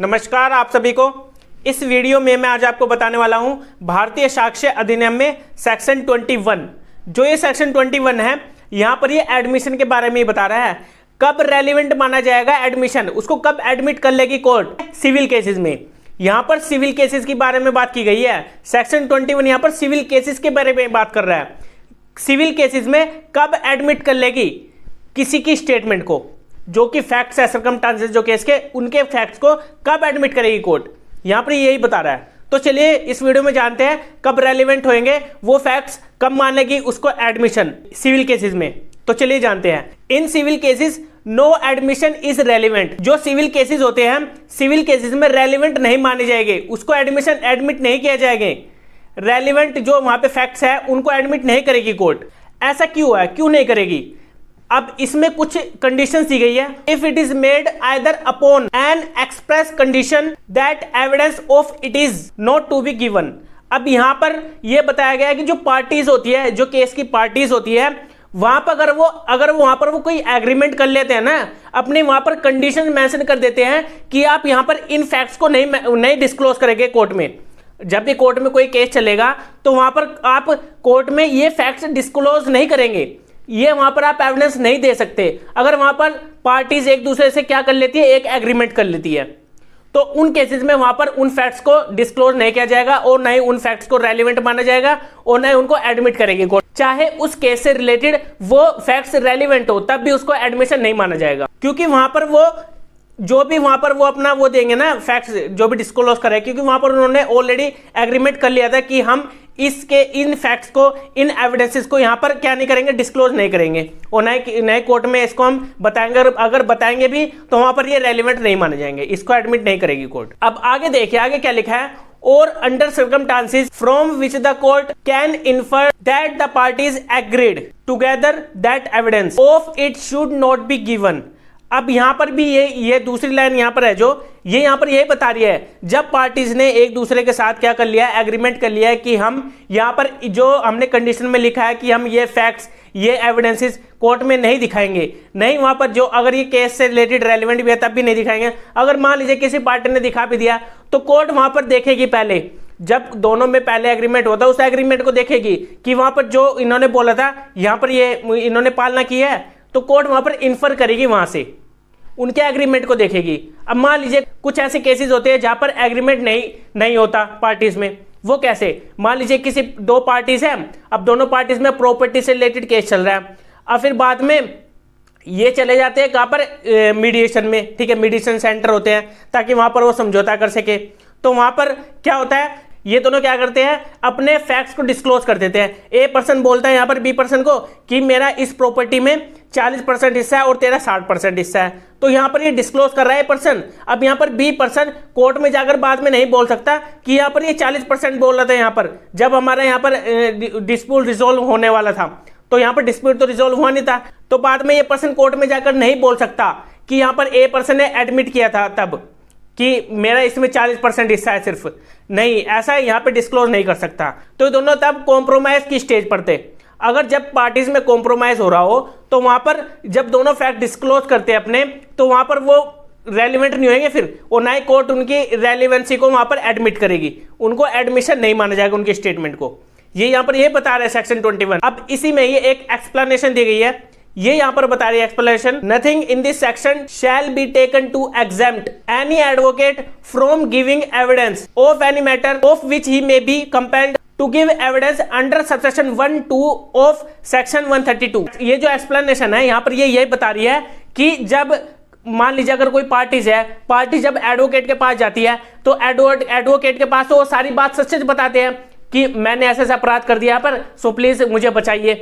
नमस्कार आप सभी को इस वीडियो में मैं आज आपको बताने वाला हूं भारतीय साक्ष्य अधिनियम में सेक्शन 21 जो ये सेक्शन 21 है यहां पर ये एडमिशन के बारे में बता रहा है कब रेलिवेंट माना जाएगा एडमिशन उसको कब एडमिट कर लेगी कोर्ट सिविल केसेस में यहां पर सिविल केसेस के बारे में बात की गई है सेक्शन ट्वेंटी यहां पर सिविल केसेस के बारे में बात कर रहा है सिविल केसेस में कब एडमिट कर लेगी किसी की स्टेटमेंट को जो कि फैक्ट्स है सरकम जो केस के उनके फैक्ट्स को कब एडमिट करेगी कोर्ट यहां पर यही बता रहा है तो चलिए इस वीडियो में जानते हैं कब रेलिवेंट होंगे वो फैक्ट्स कब मानेगी उसको एडमिशन सिविल केसेस में तो चलिए जानते हैं इन civil cases no admission is relevant जो सिविल केसेस होते हैं सिविल केसेस में रेलिवेंट नहीं माने जाएंगे उसको एडमिशन एडमिट नहीं किया जाएगा रेलिवेंट जो वहां पे फैक्ट्स है उनको एडमिट नहीं करेगी कोर्ट ऐसा क्यों है क्यों नहीं करेगी अब इसमें कुछ कंडीशन दी गई है if it is made either upon an express condition that evidence of it is not to be given अब यहां पर यह बताया गया है कि जो पार्टीज होती है जो केस की पार्टीज होती है वहां पर अगर वो अगर वहां पर वो कोई एग्रीमेंट कर लेते हैं ना अपने वहां पर कंडीशन मेंशन कर देते हैं कि आप यहां पर इन फैक्ट्स को नहीं नहीं डिस्क्लोज करेंगे कोर्ट में जब भी कोर्ट में कोई केस चलेगा तो वहां पर आप कोर्ट में ये फैक्ट्स डिस्क्लोज नहीं करेंगे ये वहां पर आप एविडेंस नहीं दे सकते अगर वहां पर पार्टीज एक दूसरे से क्या कर लेती है एक एग्रीमेंट कर लेती है तो उन केसेस में वहां पर उन फैक्ट्स को डिस्क्लोज नहीं किया जाएगा और ना ही उन फैक्ट्स को रेलिवेंट माना जाएगा और ना ही उनको एडमिट करेगी कोर्ट चाहे उस केस से रिलेटेड वो फैक्ट्स रेलिवेंट हो तब भी उसको एडमिशन नहीं माना जाएगा क्योंकि वहां पर वो जो भी वहां पर वो अपना वो देंगे ना फैक्ट्स जो भी डिस्क्लोज करे क्योंकि वहां पर उन्होंने ऑलरेडी एग्रीमेंट कर लिया था कि हम इसके इन फैक्ट्स को इन एविडेंसेस को यहां पर क्या नहीं करेंगे डिस्क्लोज नहीं करेंगे और नए नए कोर्ट में इसको हम बताएंगे अगर, बताएंगे भी तो वहां पर ये रेलिवेंट नहीं माने जाएंगे इसको एडमिट नहीं करेगी कोर्ट अब आगे देखिए आगे क्या लिखा है और under circumstances from which the court can infer that the parties agreed together that evidence of it should not be given अब यहां पर भी ये ये दूसरी लाइन यहां पर है जो ये यहां पर यही बता रही है जब पार्टीज ने एक दूसरे के साथ क्या कर लिया एग्रीमेंट कर लिया है कि हम यहां पर जो हमने कंडीशन में लिखा है कि हम ये फैक्ट्स ये एविडेंसेस कोर्ट में नहीं दिखाएंगे नहीं वहां पर जो अगर ये केस से रिलेटेड रेलिवेंट भी है तब भी नहीं दिखाएंगे अगर मान लीजिए किसी पार्टी ने दिखा भी दिया तो कोर्ट वहां पर देखेगी पहले जब दोनों में पहले एग्रीमेंट होता है उस एग्रीमेंट को देखेगी कि वहां पर जो इन्होंने बोला था यहां पर ये इन्होंने पालना की है तो कोर्ट वहां पर इन्फर करेगी वहां से उनके एग्रीमेंट को देखेगी अब मान लीजिए कुछ ऐसे केसेस होते हैं जहां पर एग्रीमेंट नहीं नहीं होता पार्टीज में वो कैसे मान लीजिए किसी दो पार्टीज हैं अब दोनों पार्टीज में प्रॉपर्टी से रिलेटेड केस चल रहा है अब फिर बाद में ये चले जाते हैं कहां पर मीडिएशन में ठीक है मीडिएशन सेंटर होते हैं ताकि वहां पर वो समझौता कर सके तो वहां पर क्या होता है ये दोनों क्या करते हैं अपने फैक्ट्स को डिस्क्लोज कर देते हैं ए पर्सन बोलता है यहां पर बी पर्सन को कि मेरा इस प्रॉपर्टी में चालीस परसेंट हिस्सा है और तेरा साठ परसेंट हिस्सा है तो यहां पर ये डिस्क्लोज कर रहा है पर्सन अब यहां पर बी पर्सन कोर्ट में जाकर बाद में नहीं बोल सकता कि यहां पर ये चालीस परसेंट बोल रहा था यहां पर जब हमारा यहां पर डिस्प्यूट रिजोल्व होने वाला था तो यहां पर डिस्प्यूट तो रिजोल्व हुआ नहीं था तो बाद में ये पर्सन कोर्ट में जाकर नहीं बोल सकता कि यहां पर ए पर्सन ने एडमिट किया था तब कि मेरा इसमें चालीस परसेंट हिस्सा है सिर्फ नहीं ऐसा यहां पर डिस्क्लोज नहीं कर सकता तो दोनों तब कॉम्प्रोमाइज की स्टेज पर थे अगर जब पार्टीज में कॉम्प्रोमाइज हो रहा हो तो वहां पर जब दोनों फैक्ट डिस्क्लोज करते हैं अपने तो वहां पर वो रेलिवेंट नहीं होंगे फिर और ना ही कोर्ट उनकी रेलिवेंसी को वहां पर एडमिट करेगी उनको एडमिशन नहीं माना जाएगा उनके स्टेटमेंट को ये यहाँ पर ये बता रहे सेक्शन वन अब इसी में ये एक एक्सप्लेनेशन दी गई है ये यहाँ पर बता रही है explanation nothing in this section shall be taken to exempt any advocate from giving evidence of any matter of which he may be compelled to give evidence under subsection one two of section one thirty two ये जो explanation है यहां पर ये यही बता रही है कि जब मान लीजिए अगर कोई पार्टीज है पार्टी जब एडवोकेट के पास जाती है तो एडवोकेट के पास तो वो सारी बात सच सच बताते हैं कि मैंने ऐसे ऐसे अपराध कर दिया पर सो प्लीज मुझे बचाइए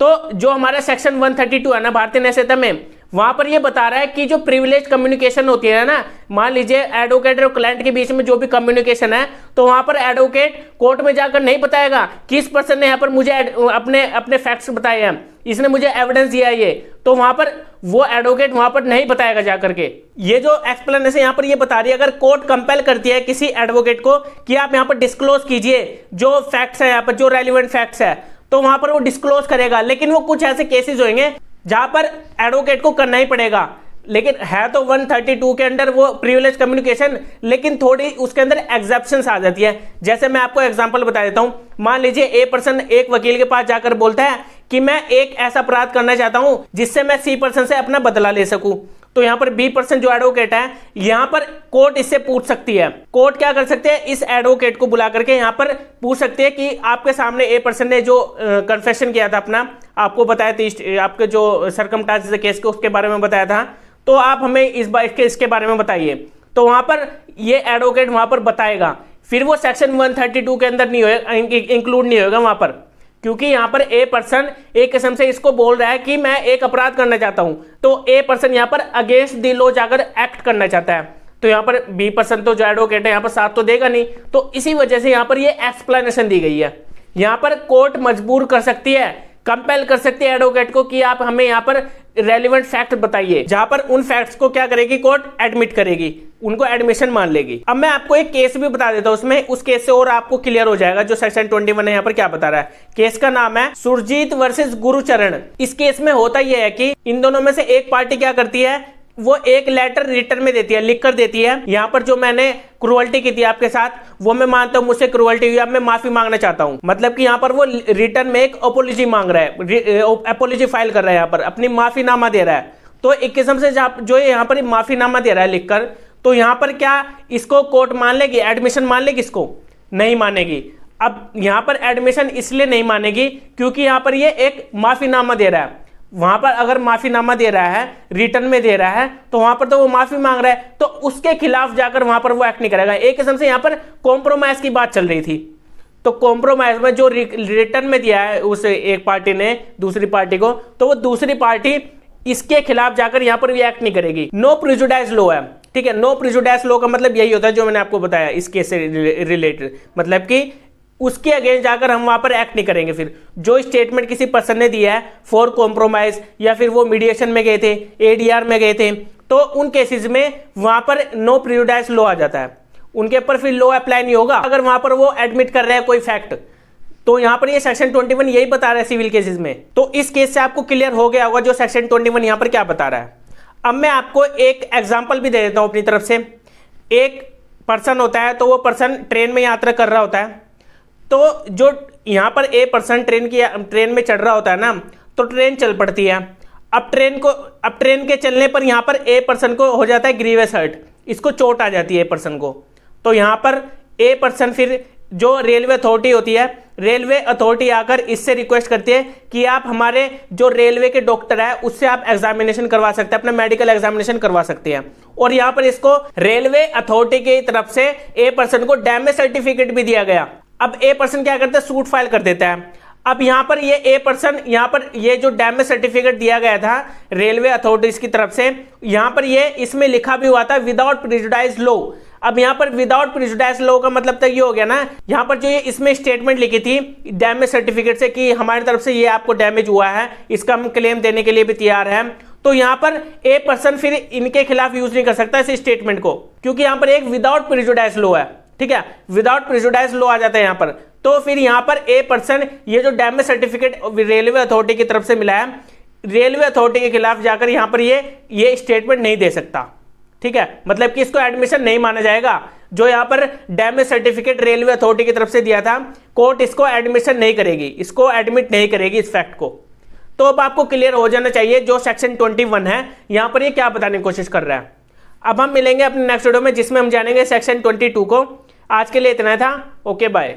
तो जो हमारा सेक्शन 132 है ना भारतीय न्याय संहिता में वहां पर ये बता रहा है कि जो प्रिविलेज कम्युनिकेशन होती है ना मान लीजिए एडवोकेट और क्लाइंट के बीच में जो भी कम्युनिकेशन है तो वहां पर एडवोकेट कोर्ट में जाकर नहीं बताएगा किस पर्सन ने यहाँ पर मुझे अपने अपने फैक्ट्स बताए हैं इसने मुझे एविडेंस दिया ये तो वहां पर वो एडवोकेट वहां पर नहीं बताएगा जाकर के ये जो एक्सप्लेनेशन यहाँ पर ये बता रही है अगर कोर्ट कंपेल करती है किसी एडवोकेट को कि आप यहाँ पर डिस्क्लोज कीजिए जो फैक्ट्स है यहाँ पर जो रेलिवेंट फैक्ट्स है तो वहां पर वो डिस्क्लोज करेगा लेकिन वो कुछ ऐसे केसेस होंगे जहां पर एडवोकेट को करना ही पड़ेगा लेकिन है तो 132 के अंडर वो प्रिविलेज कम्युनिकेशन लेकिन थोड़ी उसके अंदर एक्सेप्शन आ जाती है जैसे मैं आपको एग्जांपल बता देता हूं मान लीजिए ए पर्सन एक वकील के पास जाकर बोलता है कि मैं एक ऐसा अपराध करना चाहता हूं जिससे मैं सी पर्सन से अपना बदला ले सकूं तो यहां पर बी पर्सन जो एडवोकेट है यहां पर कोर्ट इससे पूछ सकती है कोर्ट क्या कर सकते हैं इस एडवोकेट को बुला करके यहां पर पूछ सकते हैं कि आपके सामने ए पर्सन ने जो कन्फेशन किया था अपना आपको बताया था आपके जो सरकम केस के उसके बारे में बताया था तो आप हमें इस बार इसके बारे में बताइए तो वहां पर ये एडवोकेट वहां पर बताएगा फिर वो सेक्शन 132 के अंदर नहीं होगा इंक्लूड नहीं होगा वहां पर क्योंकि यहां पर ए पर्सन एक किस्म से इसको बोल रहा है कि मैं एक अपराध करना चाहता हूं तो ए पर्सन यहां पर अगेंस्ट दी लो जाकर एक्ट करना चाहता है तो यहां पर बी पर्सन तो जो एडवोकेट है यहां पर साथ तो देगा नहीं तो इसी वजह से यहां पर ये एक्सप्लेनेशन दी गई है यहां पर कोर्ट मजबूर कर सकती है कंपेल कर सकती है एडवोकेट को कि आप हमें यहाँ पर रेलिवेंट फैक्ट बताइए जहां पर उन फैक्ट्स को क्या करेगी कोर्ट एडमिट करेगी उनको एडमिशन मान लेगी अब मैं आपको एक केस भी बता देता हूं उसमें उस केस से और आपको क्लियर हो जाएगा जो सेक्शन ट्वेंटी वन यहाँ पर क्या बता रहा है केस का नाम है सुरजीत वर्सेज गुरुचरण इस केस में होता यह है कि इन दोनों में से एक पार्टी क्या करती है वो एक लेटर रिटर्न में देती है लिखकर देती है यहाँ पर जो मैंने क्रुअल्टी की थी आपके साथ वो मैं मानता हूँ मुझसे क्रुअल्टी हुई अब मैं माफी मांगना चाहता हूँ मतलब कि यहाँ पर वो रिटर्न में एक अपोलॉजी मांग रहा है अपोलॉजी फाइल कर रहा है यहाँ पर अपनी माफीनामा दे रहा है तो एक किस्म से जो यहाँ पर माफीनामा दे रहा है लिखकर तो यहां पर क्या इसको कोर्ट मान लेगी एडमिशन मान लेगी इसको नहीं मानेगी अब यहां पर एडमिशन इसलिए नहीं मानेगी क्योंकि यहां पर ये एक माफीनामा दे रहा है वहां पर अगर माफीनामा दे रहा है रिटर्न में दे रहा है तो वहां पर तो वो माफी मांग रहा है तो उसके खिलाफ जाकर वहां पर वो एक्ट नहीं करेगा एक किस्म से यहां पर कॉम्प्रोमाइज की बात चल रही थी तो कॉम्प्रोमाइज में जो रिटर्न में दिया है उस एक पार्टी ने दूसरी पार्टी को तो वो दूसरी पार्टी इसके खिलाफ जाकर यहां पर भी एक्ट नहीं करेगी नो प्रिजुडाइज लो है ठीक है नो प्रिजुडाइस लॉ का मतलब यही होता है जो मैंने आपको बताया इस केस से रिलेटेड मतलब कि उसके अगेंस्ट जाकर हम वहां पर एक्ट नहीं करेंगे फिर जो स्टेटमेंट किसी पर्सन ने दिया है फॉर कॉम्प्रोमाइज या फिर वो मीडिएशन में गए थे एडीआर में गए थे तो उन केसेस में वहां पर नो प्रिजुडाइस लॉ आ जाता है उनके ऊपर फिर लॉ अप्लाई नहीं होगा अगर वहां पर वो एडमिट कर रहे हैं कोई फैक्ट तो यहां पर ये सेक्शन 21 यही बता रहा है सिविल केसेस में तो इस केस से आपको क्लियर हो गया होगा जो सेक्शन 21 यहां पर क्या बता रहा है अब मैं आपको एक एग्जाम्पल भी दे देता हूँ अपनी तरफ से एक पर्सन होता है तो वो पर्सन ट्रेन में यात्रा कर रहा होता है तो जो यहाँ पर ए पर्सन ट्रेन की ट्रेन में चढ़ रहा होता है ना तो ट्रेन चल पड़ती है अब ट्रेन को अब ट्रेन के चलने पर यहाँ पर ए पर्सन को हो जाता है ग्रीवेस हर्ट इसको चोट आ जाती है ए पर्सन को तो यहाँ पर ए पर्सन फिर जो रेलवे अथॉरिटी होती है रेलवे अथॉरिटी आकर इससे रिक्वेस्ट करती है कि आप हमारे जो रेलवे के डॉक्टर है उससे आप एग्जामिनेशन करवा सकते हैं अपना मेडिकल एग्जामिनेशन करवा सकते हैं और यहां पर इसको रेलवे अथॉरिटी की तरफ से ए पर्सन को डैमेज सर्टिफिकेट भी दिया गया अब ए पर्सन क्या करते हैं सूट फाइल कर देता है अब यहाँ पर ये ए पर्सन यहाँ पर ये जो डैमेज सर्टिफिकेट दिया गया था रेलवे अथॉरिटीज की तरफ से यहां पर ये इसमें लिखा भी हुआ था विदाउट प्रिजुडाइज लो अब यहाँ पर विदाउट प्रिजुडाइस लो का मतलब तो ये हो गया ना यहाँ पर जो ये इसमें स्टेटमेंट लिखी थी डैमेज सर्टिफिकेट से कि हमारी तरफ से ये आपको डैमेज हुआ है इसका हम क्लेम देने के लिए भी तैयार है तो यहाँ पर ए पर्सन फिर इनके खिलाफ यूज नहीं कर सकता इस स्टेटमेंट को क्योंकि यहाँ पर एक विदाउट प्रिजुडाइस लो है ठीक है विदाउट प्रिजुडाइस लो आ जाता है यहाँ पर तो फिर यहाँ पर ए पर्सन ये जो डैमेज सर्टिफिकेट रेलवे अथॉरिटी की तरफ से मिला है रेलवे अथॉरिटी के खिलाफ जाकर यहाँ पर ये ये स्टेटमेंट नहीं दे सकता ठीक है मतलब कि इसको एडमिशन नहीं माना जाएगा जो यहाँ पर डैमेज सर्टिफिकेट रेलवे अथॉरिटी की तरफ से दिया था कोर्ट इसको एडमिशन नहीं करेगी इसको एडमिट नहीं करेगी इस फैक्ट को तो अब आपको क्लियर हो जाना चाहिए जो सेक्शन ट्वेंटी वन है यहाँ पर ये क्या बताने की कोशिश कर रहा है अब हम मिलेंगे अपने नेक्स्ट वीडियो में जिसमें हम जानेंगे सेक्शन टू को आज के लिए इतना था ओके बाय